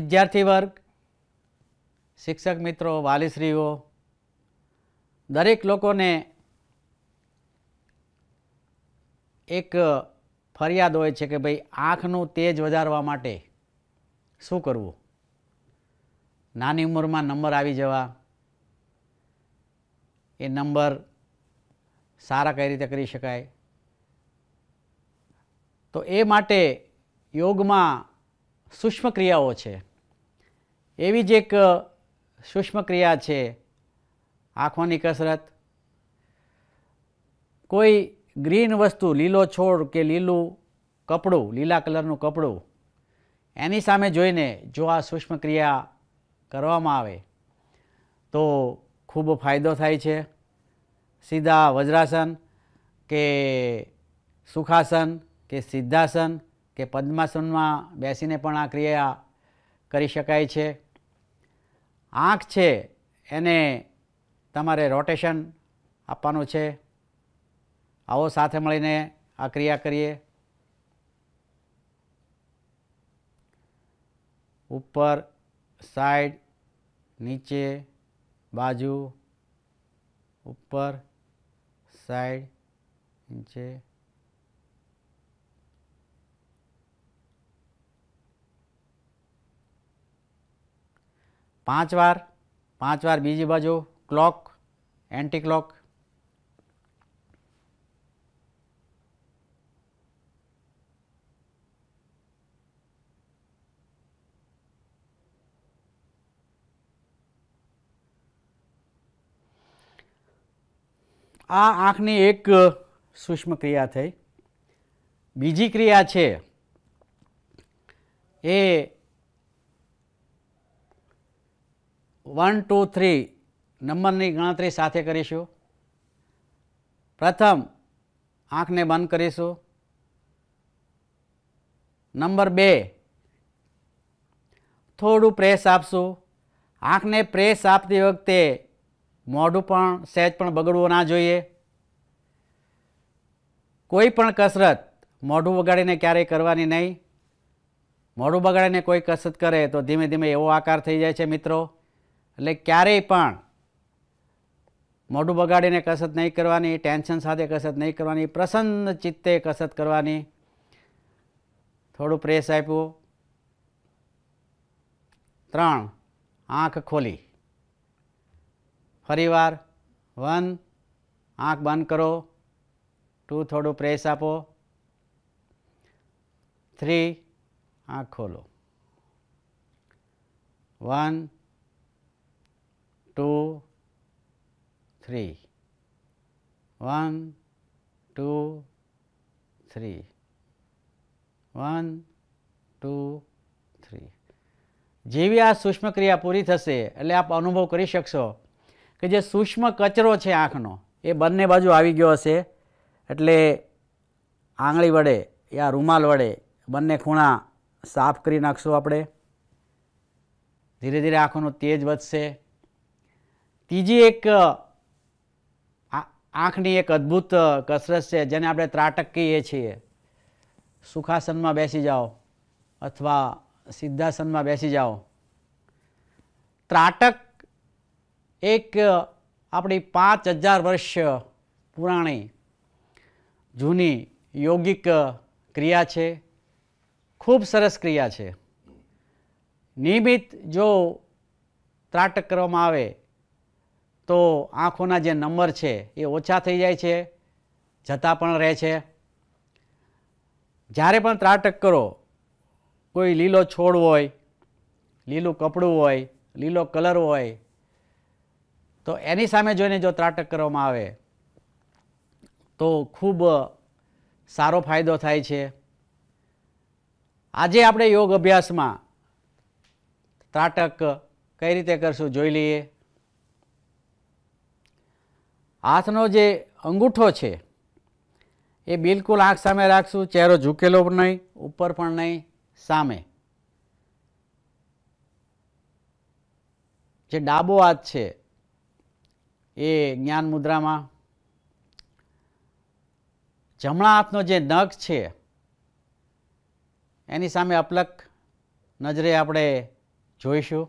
વિદ્યાર્થી વર્ગ શિક્ષક મિત્રો વાલીશ્રીઓ દરેક લોકોને એક ફરિયાદ હોય છે કે ભાઈ આંખનું તેજ વધારવા માટે શું કરવું નાની ઉંમરમાં નંબર આવી જવા એ નંબર સારા કઈ રીતે કરી શકાય તો એ માટે યોગમાં સૂક્ષ્મ ક્રિયાઓ છે એવી જ એક સૂક્ષ્મ ક્રિયા છે આંખોની કસરત કોઈ ગ્રીન વસ્તુ લીલો છોડ કે લીલું કપડું લીલા કલરનું કપડું એની સામે જોઈને જો આ સૂક્ષ્મ ક્રિયા કરવામાં આવે તો ખૂબ ફાયદો થાય છે સીધા વજ્રાસન કે સુખાસન કે સિદ્ધાસન કે પદ્માસનમાં બેસીને પણ આ ક્રિયા કરી શકાય છે આંખ છે એને તમારે રોટેશન આપવાનું છે આવો સાથે મળીને આ ક્રિયા કરીએ ઉપર સાઈડ નીચે બાજુ ઉપર સાઈડ નીચે પાંચ વાર પાંચ વાર બીજી બાજુ ક્લોક એન્ટી ક્લોક આ આંખની એક સૂક્ષ્મ ક્રિયા થઈ બીજી ક્રિયા છે એ વન ટુ થ્રી નંબરની ગણતરી સાથે કરીશું પ્રથમ આંખને બંધ કરીશું નંબર બે થોડું પ્રેસ આપશું આંખને પ્રેસ આપતી વખતે મોઢું પણ સહેજ પણ બગડવું ના જોઈએ કોઈ પણ કસરત મોઢું બગાડીને ક્યારેય કરવાની નહીં મોઢું બગાડીને કોઈ કસરત કરે તો ધીમે ધીમે એવો આકાર થઈ જાય છે મિત્રો એટલે ક્યારેય પણ મોઢું બગાડીને કસરત નહીં કરવાની ટેન્શન સાથે કસરત નહીં કરવાની પ્રસન્ન ચિત્તે કસરત કરવાની થોડું પ્રેસ આપ્યું ત્રણ આંખ ખોલી ફરીવાર વન આંખ બંધ કરો ટુ થોડું પ્રેસ આપો થ્રી આંખ ખોલો one two, three. One, two, three. One, two, three. જેવી આ સૂક્ષ્મ ક્રિયા પૂરી થશે એટલે આપ અનુભવ કરી શકશો કે જે સૂક્ષ્મ કચરો છે આંખનો એ બંને બાજુ આવી ગયો હશે એટલે આંગળી વડે યા રૂમાલ વડે બંને ખૂણા સાફ કરી નાખશું આપણે ધીરે ધીરે આંખોનો તેજ વધશે ત્રીજી એક આંખની એક અદ્ભુત કસરત છે જેને આપણે ત્રાટક કહીએ છીએ સુખાસનમાં બેસી જાઓ અથવા સિદ્ધાસનમાં બેસી જાઓ ત્રાટક એક આપણી પાંચ હજાર વર્ષ પુરાણી જૂની યોગિક ક્રિયા છે ખૂબ સરસ ક્રિયા છે નિયમિત જો ત્રાટક કરવામાં આવે તો આંખોના જે નંબર છે એ ઓછા થઈ જાય છે જતા પણ રહે છે જ્યારે પણ ત્રાટક કરો કોઈ લીલો છોડ હોય લીલું કપડું હોય લીલો કલર હોય તો એની સામે જોઈને જો ત્રાટક કરવામાં આવે તો ખૂબ સારો ફાયદો થાય છે આજે આપણે યોગ અભ્યાસમાં ત્રાટક કઈ રીતે કરશું જોઈ લઈએ હાથનો જે અંગૂઠો છે એ બિલકુલ આંખ સામે રાખશું ચહેરો ઝૂકેલો પણ નહીં ઉપર પણ નહીં સામે જે ડાબો હાથ છે એ જ્ઞાન મુદ્રામાં જમણા હાથનો જે નખ છે એની સામે અપલક નજરે આપણે જોઈશું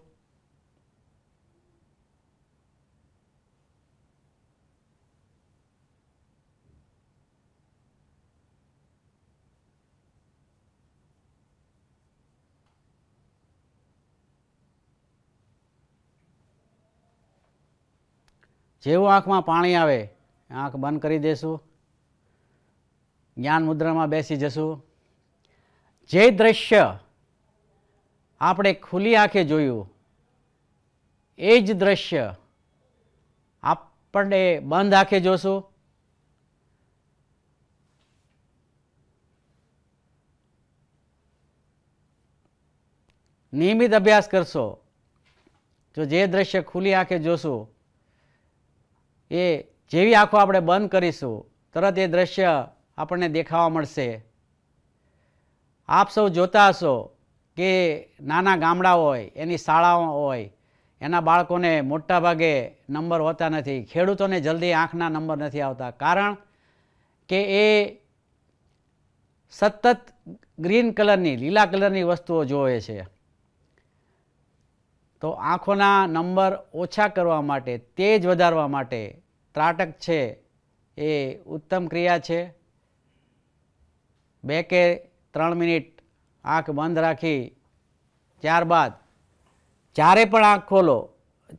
જેવું આંખમાં પાણી આવે આંખ બંધ કરી દેશું જ્ઞાન મુદ્રામાં બેસી જશું જે દ્રશ્ય આપણે ખુલ્લી આંખે જોયું એ જ દ્રશ્ય આપણને બંધ આંખે જોશું નિયમિત અભ્યાસ કરશો જો જે દ્રશ્ય ખુલ્લી આંખે જોશું એ જેવી આંખો આપણે બંધ કરીશું તરત એ દ્રશ્ય આપણને દેખાવા મળશે આપ સૌ જોતા હશો કે નાના ગામડા હોય એની શાળાઓ હોય એના બાળકોને મોટા ભાગે નંબર હોતા નથી ખેડૂતોને જલ્દી આંખના નંબર નથી આવતા કારણ કે એ સતત ગ્રીન કલરની લીલા કલરની વસ્તુઓ જોવે છે તો આંખોના નંબર ઓછા કરવા માટે તેજ વધારવા માટે ત્રાટક છે એ ઉત્તમ ક્રિયા છે બે કે ત્રણ મિનિટ આંખ બંધ રાખી ત્યારબાદ જ્યારે પણ આંખ ખોલો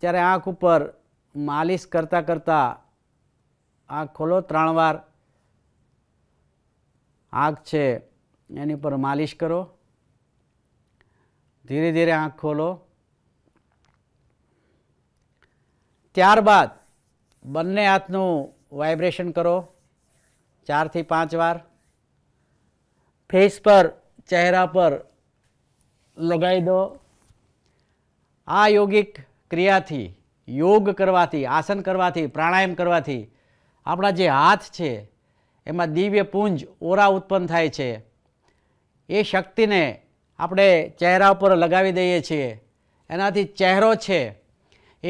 ત્યારે આંખ ઉપર માલિશ કરતાં કરતાં આંખ ખોલો ત્રણ વાર આંખ છે એની પર માલિશ કરો ધીરે ધીરે આંખ ખોલો ત્યારબાદ બંને હાથનું વાઇબ્રેશન કરો ચારથી પાંચ વાર ફેસ પર ચહેરા પર લગાવી દો આ યોગિક ક્રિયાથી યોગ કરવાથી આસન કરવાથી પ્રાણાયામ કરવાથી આપણા જે હાથ છે એમાં દિવ્ય પુંજ ઓરા ઉત્પન્ન થાય છે એ શક્તિને આપણે ચહેરા પર લગાવી દઈએ છીએ એનાથી ચહેરો છે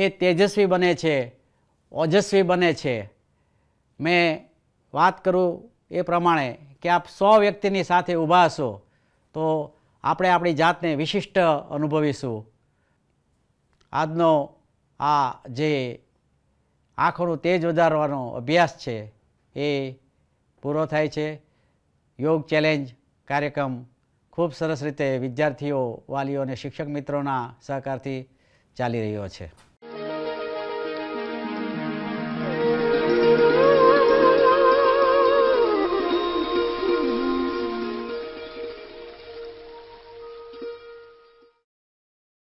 એ તેજસ્વી બને છે ઓજસ્વી બને છે મેં વાત કરું એ પ્રમાણે કે આપ સો વ્યક્તિની સાથે ઊભા હશો તો આપણે આપણી જાતને વિશિષ્ટ અનુભવીશું આજનો આ જે આંખોનું તેજ વધારવાનો અભ્યાસ છે એ પૂરો થાય છે યોગ ચેલેન્જ કાર્યક્રમ ખૂબ સરસ રીતે વિદ્યાર્થીઓ વાલીઓ અને શિક્ષક મિત્રોના સહકારથી ચાલી રહ્યો છે